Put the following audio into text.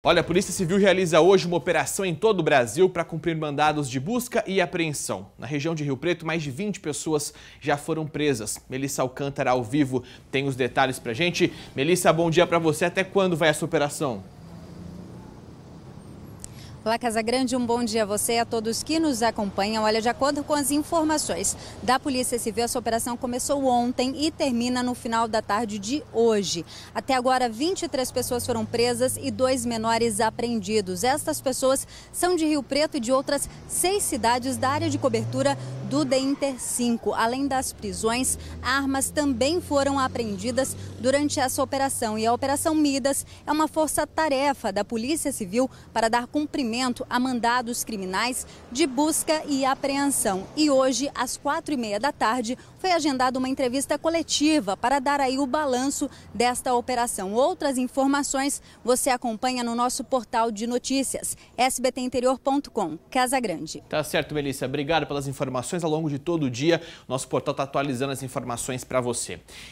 Olha, a Polícia Civil realiza hoje uma operação em todo o Brasil para cumprir mandados de busca e apreensão. Na região de Rio Preto, mais de 20 pessoas já foram presas. Melissa Alcântara, ao vivo, tem os detalhes para gente. Melissa, bom dia para você. Até quando vai essa operação? Olá, Grande, um bom dia a você e a todos que nos acompanham. Olha, de acordo com as informações da Polícia Civil, essa operação começou ontem e termina no final da tarde de hoje. Até agora, 23 pessoas foram presas e dois menores apreendidos. Estas pessoas são de Rio Preto e de outras seis cidades da área de cobertura do DEINTER 5. Além das prisões, armas também foram apreendidas durante essa operação. E a Operação Midas é uma força-tarefa da Polícia Civil para dar cumprimento atendimento a mandados criminais de busca e apreensão. E hoje, às quatro e meia da tarde, foi agendada uma entrevista coletiva para dar aí o balanço desta operação. Outras informações você acompanha no nosso portal de notícias, sbtinterior.com, Casa Grande. Tá certo, Melissa. Obrigado pelas informações ao longo de todo o dia. Nosso portal está atualizando as informações para você.